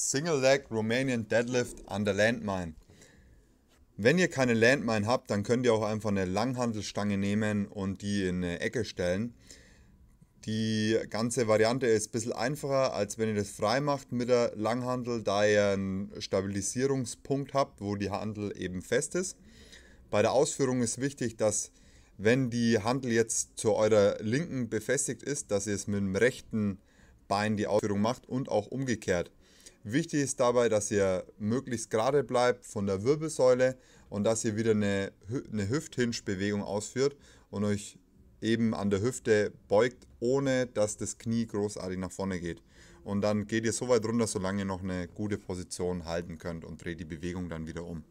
Single Leg Romanian Deadlift an der Landmine. Wenn ihr keine Landmine habt, dann könnt ihr auch einfach eine Langhandelstange nehmen und die in eine Ecke stellen. Die ganze Variante ist ein bisschen einfacher, als wenn ihr das frei macht mit der Langhandel, da ihr einen Stabilisierungspunkt habt, wo die Handel eben fest ist. Bei der Ausführung ist wichtig, dass wenn die Handel jetzt zu eurer linken befestigt ist, dass ihr es mit dem rechten Bein die Ausführung macht und auch umgekehrt. Wichtig ist dabei, dass ihr möglichst gerade bleibt von der Wirbelsäule und dass ihr wieder eine, eine hüft bewegung ausführt und euch eben an der Hüfte beugt, ohne dass das Knie großartig nach vorne geht. Und dann geht ihr so weit runter, solange ihr noch eine gute Position halten könnt und dreht die Bewegung dann wieder um.